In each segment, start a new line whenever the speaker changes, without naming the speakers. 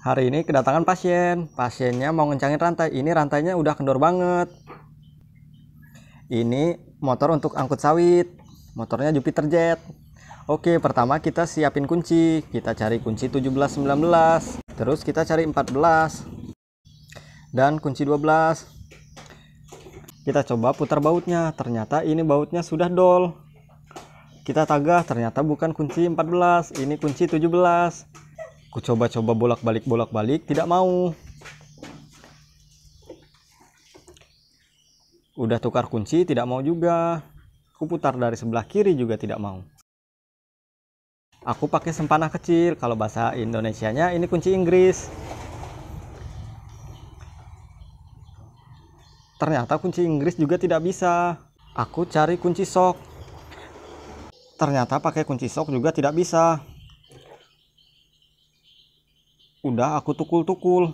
Hari ini kedatangan pasien. Pasiennya mau ngencangin rantai. Ini rantainya udah kendor banget. Ini motor untuk angkut sawit. Motornya Jupiter Jet. Oke, pertama kita siapin kunci. Kita cari kunci 17 19. Terus kita cari 14 dan kunci 12. Kita coba putar bautnya. Ternyata ini bautnya sudah dol. Kita tagah, ternyata bukan kunci 14, ini kunci 17 ku coba-coba bolak-balik bolak-balik tidak mau udah tukar kunci tidak mau juga aku putar dari sebelah kiri juga tidak mau aku pakai sempana kecil kalau bahasa Indonesianya ini kunci Inggris ternyata kunci Inggris juga tidak bisa aku cari kunci sok ternyata pakai kunci sok juga tidak bisa udah aku tukul-tukul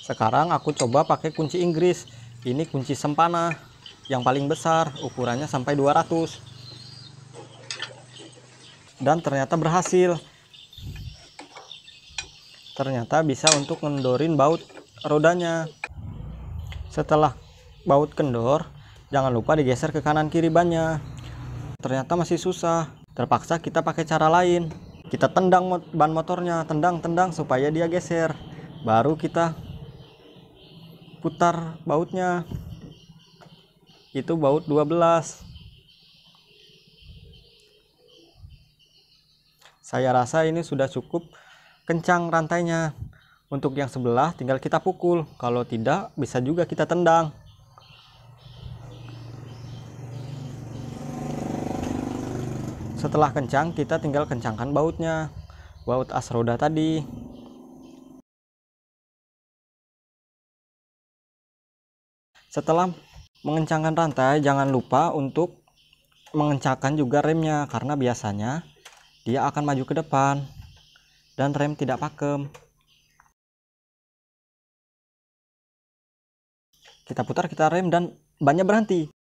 sekarang aku coba pakai kunci Inggris ini kunci sempana yang paling besar ukurannya sampai 200 dan ternyata berhasil ternyata bisa untuk ngendorin baut rodanya setelah baut kendor jangan lupa digeser ke kanan kiri bannya ternyata masih susah Terpaksa kita pakai cara lain. Kita tendang ban motornya, tendang-tendang supaya dia geser. Baru kita putar bautnya. Itu baut 12. Saya rasa ini sudah cukup kencang rantainya. Untuk yang sebelah tinggal kita pukul, kalau tidak bisa juga kita tendang. Setelah kencang, kita tinggal kencangkan bautnya. Baut as roda tadi. Setelah mengencangkan rantai, jangan lupa untuk mengencangkan juga remnya karena biasanya dia akan maju ke depan dan rem tidak pakem. Kita putar kita rem dan bannya berhenti.